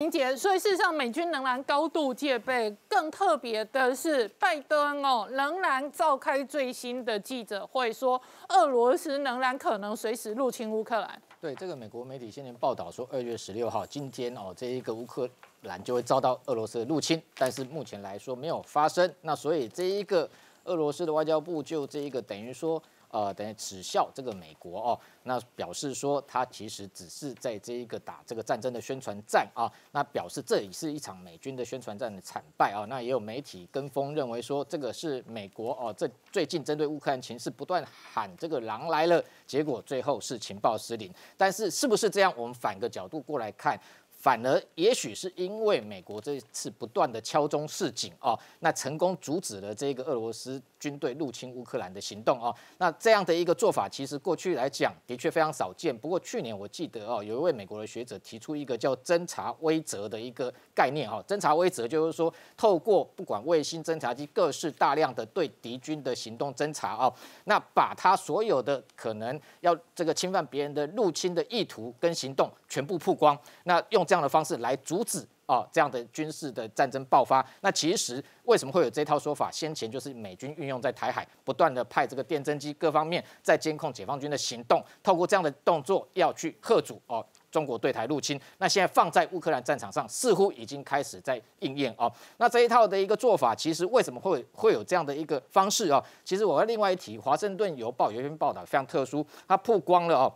林姐，所以事实上，美军仍然高度戒备。更特别的是，拜登哦仍然召开最新的记者会，说俄罗斯仍然可能随时入侵乌克兰。对，这个美国媒体先前报道说，二月十六号，今天哦这一个乌克兰就会遭到俄罗斯的入侵，但是目前来说没有发生。那所以这一个。俄罗斯的外交部就这一个等于说，呃，等于耻笑这个美国哦，那表示说他其实只是在这一个打这个战争的宣传战啊，那表示这也是一场美军的宣传战的惨败啊，那也有媒体跟风认为说这个是美国哦，这最近针对乌克兰情势不断喊这个狼来了，结果最后是情报失灵。但是是不是这样？我们反个角度过来看。反而，也许是因为美国这次不断的敲钟示警哦，那成功阻止了这个俄罗斯军队入侵乌克兰的行动哦。那这样的一个做法，其实过去来讲的确非常少见。不过去年我记得哦，有一位美国的学者提出一个叫“侦察威则”的一个概念哦，侦察威则”就是说，透过不管卫星侦察机各式大量的对敌军的行动侦察哦，那把他所有的可能要这个侵犯别人的入侵的意图跟行动全部曝光，那用。这样的方式来阻止啊，这样的军事的战争爆发。那其实为什么会有这套说法？先前就是美军运用在台海，不断的派这个电侦机各方面在监控解放军的行动，透过这样的动作要去吓阻哦中国对台入侵。那现在放在乌克兰战场上，似乎已经开始在应验哦。那这一套的一个做法，其实为什么会会有这样的一个方式哦？其实我另外一提，华盛顿邮报有一篇报道非常特殊，它曝光了哦。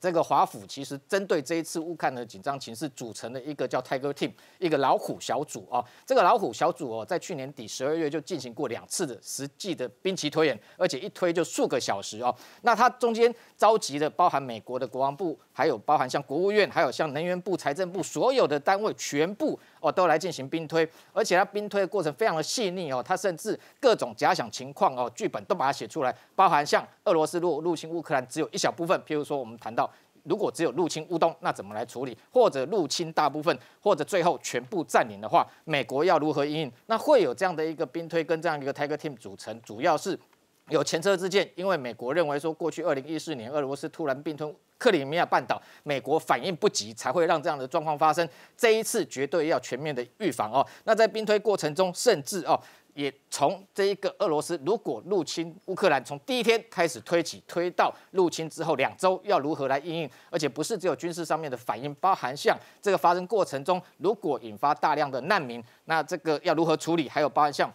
这个华府其实针对这一次克兰的紧张情势，组成了一个叫 Tiger Team，一个老虎小组啊。这个老虎小组哦，在去年底十二月就进行过两次的实际的兵棋推演，而且一推就数个小时哦。那它中间召集的包含美国的国防部，还有包含像国务院，还有像能源部、财政部，所有的单位全部。哦，都来进行兵推，而且它兵推的过程非常的细腻哦，它甚至各种假想情况哦，剧本都把它写出来，包含像俄罗斯入入侵乌克兰只有一小部分，譬如说我们谈到如果只有入侵乌东，那怎么来处理，或者入侵大部分，或者最后全部占领的话，美国要如何应？那会有这样的一个兵推跟这样一个 t i g e r team 组成，主要是。有前车之鉴，因为美国认为说，过去二零一四年俄罗斯突然并吞克里米亚半岛，美国反应不及，才会让这样的状况发生。这一次绝对要全面的预防哦。那在并推过程中，甚至哦，也从这一个俄罗斯如果入侵乌克兰，从第一天开始推起，推到入侵之后两周，要如何来应应？而且不是只有军事上面的反应，包含像这个发生过程中，如果引发大量的难民，那这个要如何处理？还有包含像。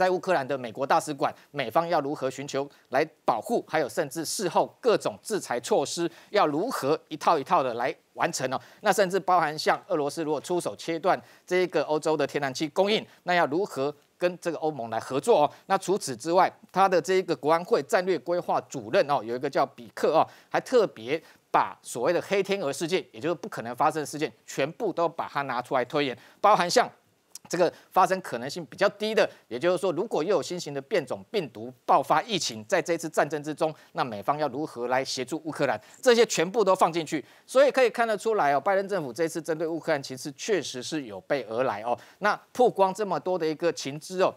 在乌克兰的美国大使馆，美方要如何寻求来保护？还有甚至事后各种制裁措施要如何一套一套的来完成呢？那甚至包含像俄罗斯如果出手切断这一个欧洲的天然气供应，那要如何跟这个欧盟来合作哦？那除此之外，他的这一个国安会战略规划主任哦，有一个叫比克哦，还特别把所谓的黑天鹅事件，也就是不可能发生事件，全部都把它拿出来推演，包含像。这个发生可能性比较低的，也就是说，如果又有新型的变种病毒爆发疫情，在这次战争之中，那美方要如何来协助乌克兰？这些全部都放进去，所以可以看得出来哦，拜登政府这次针对乌克兰，其实确实是有备而来哦。那曝光这么多的一个情资哦。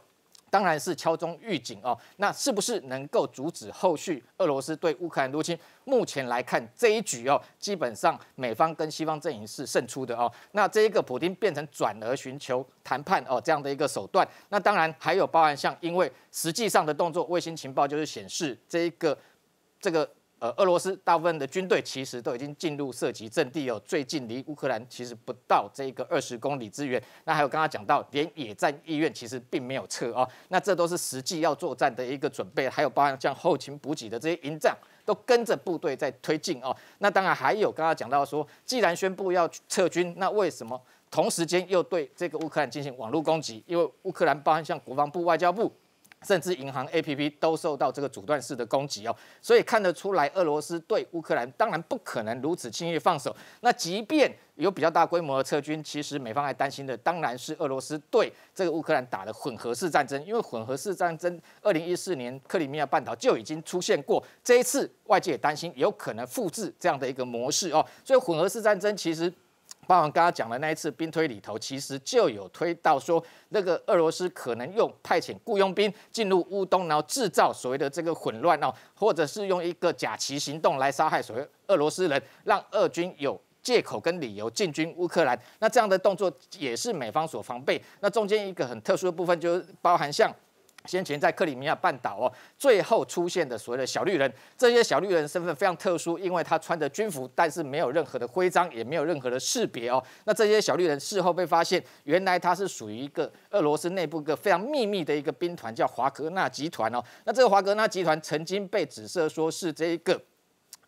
当然是敲钟预警哦，那是不是能够阻止后续俄罗斯对乌克兰入侵？目前来看，这一局哦，基本上美方跟西方阵营是胜出的哦。那这一个普京变成转而寻求谈判哦，这样的一个手段。那当然还有包含像因为实际上的动作，卫星情报就是显示这一个这个。呃，俄罗斯大部分的军队其实都已经进入涉及阵地哦，最近离乌克兰其实不到这个二十公里之远。那还有刚刚讲到，连野战医院其实并没有撤啊，那这都是实际要作战的一个准备。还有包含像后勤补给的这些营帐，都跟着部队在推进哦。那当然还有刚刚讲到说，既然宣布要撤军，那为什么同时间又对这个乌克兰进行网络攻击？因为乌克兰包含像国防部、外交部。甚至银行 A P P 都受到这个阻断式的攻击哦，所以看得出来，俄罗斯对乌克兰当然不可能如此轻易放手。那即便有比较大规模的撤军，其实美方还担心的当然是俄罗斯对这个乌克兰打的混合式战争，因为混合式战争，二零一四年克里米亚半岛就已经出现过，这一次外界也担心有可能复制这样的一个模式哦。所以混合式战争其实。包含刚刚讲的那一次兵推里头，其实就有推到说，那个俄罗斯可能用派遣雇佣兵进入乌东，然后制造所谓的这个混乱哦，或者是用一个假旗行动来杀害所谓俄罗斯人，让俄军有借口跟理由进军乌克兰。那这样的动作也是美方所防备。那中间一个很特殊的部分，就包含像。先前在克里米亚半岛哦，最后出现的所谓的小绿人，这些小绿人身份非常特殊，因为他穿着军服，但是没有任何的徽章，也没有任何的识别哦。那这些小绿人事后被发现，原来他是属于一个俄罗斯内部一个非常秘密的一个兵团，叫华格纳集团哦。那这个华格纳集团曾经被指涉说是这个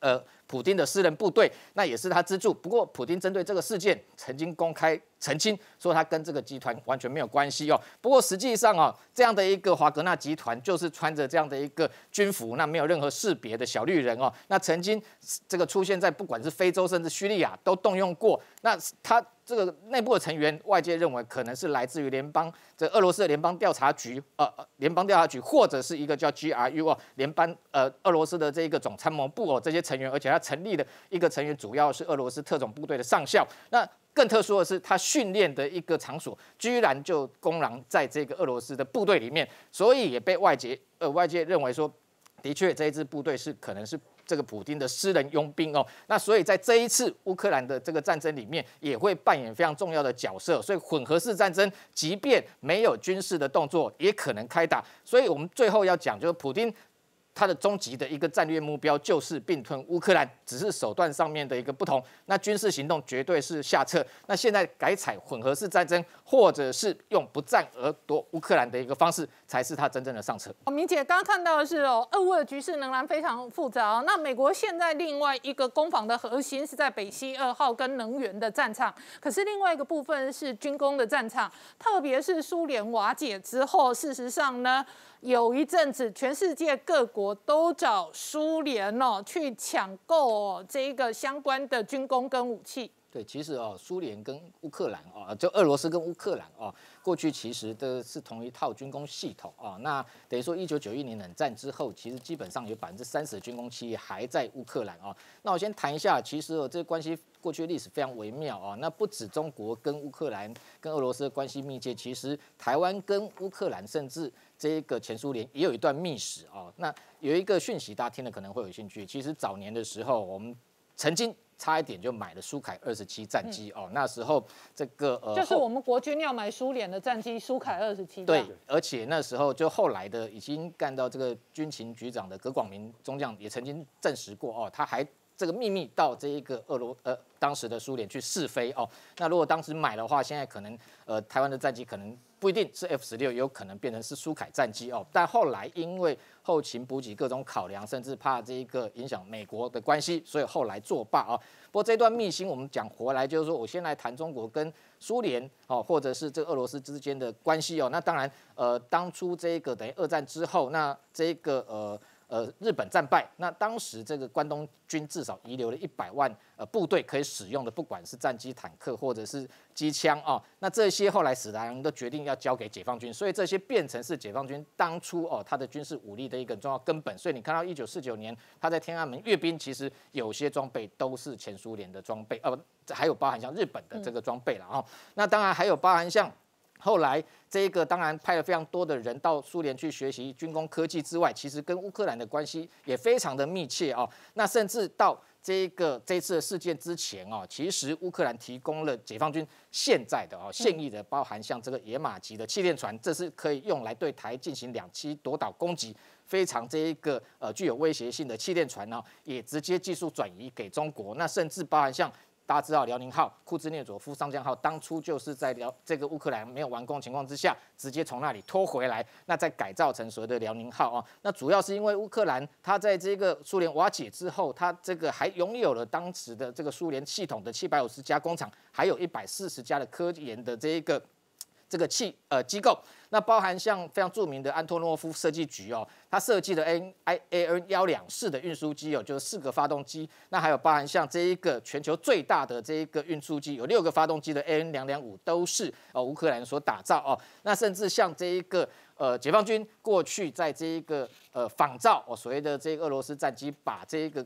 呃，普京的私人部队，那也是他资助。不过，普京针对这个事件曾经公开。澄清说他跟这个集团完全没有关系哦。不过实际上啊，这样的一个华格纳集团就是穿着这样的一个军服，那没有任何识别的小绿人哦。那曾经这个出现在不管是非洲甚至叙利亚都动用过。那他这个内部的成员，外界认为可能是来自于联邦这俄罗斯的联邦调查局呃联邦调查局或者是一个叫 GRU 哦联邦呃俄罗斯的这一个总参谋部哦这些成员，而且他成立的一个成员主要是俄罗斯特种部队的上校那。更特殊的是，他训练的一个场所居然就公然在这个俄罗斯的部队里面，所以也被外界呃外界认为说，的确这一支部队是可能是这个普京的私人佣兵哦。那所以在这一次乌克兰的这个战争里面，也会扮演非常重要的角色。所以混合式战争，即便没有军事的动作，也可能开打。所以我们最后要讲就是普京。它的终极的一个战略目标就是并吞乌克兰，只是手段上面的一个不同。那军事行动绝对是下策，那现在改采混合式战争，或者是用不战而夺乌克兰的一个方式，才是它真正的上策。哦，明姐刚刚看到的是哦，俄乌的局势仍然非常复杂哦。那美国现在另外一个攻防的核心是在北溪二号跟能源的战场，可是另外一个部分是军工的战场，特别是苏联瓦解之后，事实上呢？有一阵子，全世界各国都找苏联哦，去抢购这个相关的军工跟武器。对，其实哦，苏联跟乌克兰哦，就俄罗斯跟乌克兰哦，过去其实都是同一套军工系统哦。那等于说，一九九一年冷战之后，其实基本上有百分之三十的军工企业还在乌克兰哦。那我先谈一下，其实哦，这关系过去历史非常微妙哦。那不止中国跟乌克兰、跟俄罗斯关系密切，其实台湾跟乌克兰，甚至这一个前苏联也有一段秘史哦。那有一个讯息，大家听了可能会有兴趣。其实早年的时候，我们曾经。差一点就买了苏凯二十七战机哦，那时候这个呃，就是我们国军要买苏联的战机苏凯二十七。对，而且那时候就后来的已经干到这个军情局长的葛广明中将也曾经证实过哦，他还这个秘密到这一个俄罗呃当时的苏联去试飞哦。那如果当时买的话，现在可能呃台湾的战机可能。不一定是 F 十六，有可能变成是苏凯战机哦。但后来因为后勤补给各种考量，甚至怕这一个影响美国的关系，所以后来作罢啊。不过这段秘辛我们讲回来，就是说我先来谈中国跟苏联哦，或者是这俄罗斯之间的关系哦。那当然，呃，当初这一个等于二战之后，那这个呃。呃，日本战败，那当时这个关东军至少遗留了一百万呃部队可以使用的，不管是战机、坦克或者是机枪哦，那这些后来史达林都决定要交给解放军，所以这些变成是解放军当初哦他的军事武力的一个重要根本。所以你看到一九四九年他在天安门阅兵，其实有些装备都是前苏联的装备，呃，还有包含像日本的这个装备了啊，那当然还有包含像。后来，这个当然派了非常多的人到苏联去学习军工科技之外，其实跟乌克兰的关系也非常的密切哦。那甚至到这个这次的事件之前啊，其实乌克兰提供了解放军现在的哦现役的，包含像这个野马级的气垫船，这是可以用来对台进行两栖夺岛攻击，非常这一个呃具有威胁性的气垫船呢，也直接技术转移给中国。那甚至包含像。大家知道，辽宁号、库兹涅佐夫上将号当初就是在辽这个乌克兰没有完工情况之下，直接从那里拖回来，那再改造成所谓的辽宁号啊。那主要是因为乌克兰，它在这个苏联瓦解之后，它这个还拥有了当时的这个苏联系统的七百五十家工厂，还有一百四十家的科研的这一个。这个器呃机构，那包含像非常著名的安托诺夫设计局哦，它设计的 n i a n 幺两式的运输机哦，就是四个发动机。那还有包含像这一个全球最大的这一个运输机，有六个发动机的 An 两两五，都是哦乌克兰所打造哦。那甚至像这一个呃解放军过去在这一个呃仿造哦所谓的这俄罗斯战机，把这一个。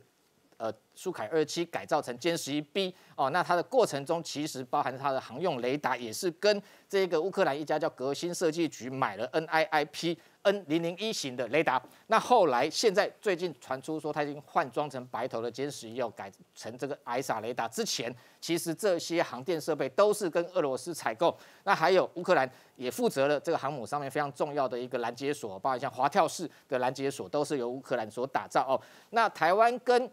呃，苏凯二七改造成歼十一 B 哦，那它的过程中其实包含它的航用雷达也是跟这个乌克兰一家叫革新设计局买了 N I I P N 零零一型的雷达。那后来现在最近传出说它已经换装成白头的歼十一，要改成这个 s 傻雷达。之前其实这些航电设备都是跟俄罗斯采购，那还有乌克兰也负责了这个航母上面非常重要的一个拦截锁，包括像滑跳式的拦截锁，都是由乌克兰所打造哦。那台湾跟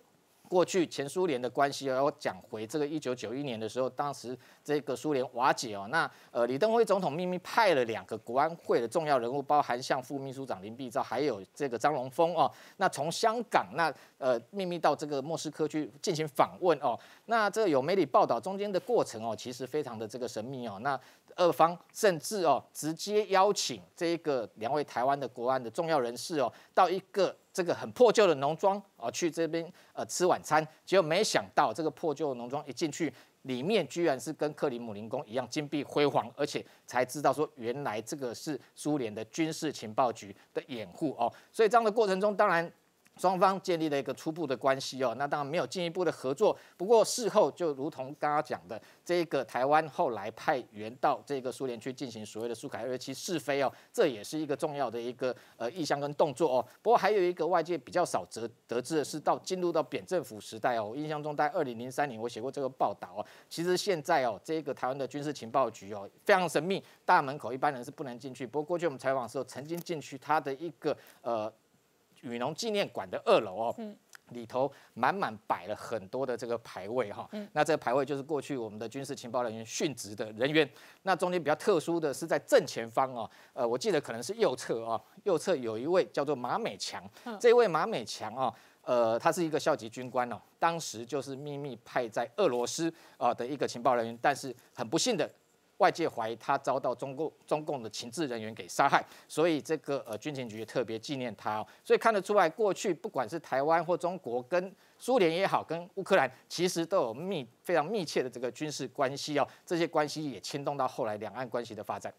过去前苏联的关系要讲回这个一九九一年的时候，当时这个苏联瓦解哦，那呃李登辉总统秘密派了两个国安会的重要人物，包含像副秘书长林必昭，还有这个张荣峰哦，那从香港那呃秘密到这个莫斯科去进行访问哦，那这有媒体报道中间的过程哦，其实非常的这个神秘哦，那。二方甚至哦，直接邀请这一个两位台湾的国安的重要人士哦，到一个这个很破旧的农庄哦，去这边呃吃晚餐，结果没想到这个破旧的农庄一进去，里面居然是跟克里姆林宫一样金碧辉煌，而且才知道说原来这个是苏联的军事情报局的掩护哦，所以这样的过程中当然。双方建立了一个初步的关系哦，那当然没有进一步的合作。不过事后就如同刚刚讲的，这个台湾后来派员到这个苏联去进行所谓的苏凯二七试飞哦，这也是一个重要的一个呃意向跟动作哦。不过还有一个外界比较少得得知的是，到进入到扁政府时代哦，我印象中在二零零三年我写过这个报道哦。其实现在哦，这个台湾的军事情报局哦非常神秘，大门口一般人是不能进去。不过过去我们采访的时候，曾经进去他的一个呃。雨农纪念馆的二楼哦，里头满满摆了很多的这个牌位哈，那这个牌位就是过去我们的军事情报人员殉职的人员。那中间比较特殊的是在正前方哦，呃，我记得可能是右侧哦，右侧有一位叫做马美强，这位马美强哦，呃，他是一个校级军官哦，当时就是秘密派在俄罗斯啊的一个情报人员，但是很不幸的。外界怀疑他遭到中共中共的情治人员给杀害，所以这个呃军情局也特别纪念他哦。所以看得出来，过去不管是台湾或中国，跟苏联也好，跟乌克兰，其实都有密非常密切的这个军事关系哦。这些关系也牵动到后来两岸关系的发展。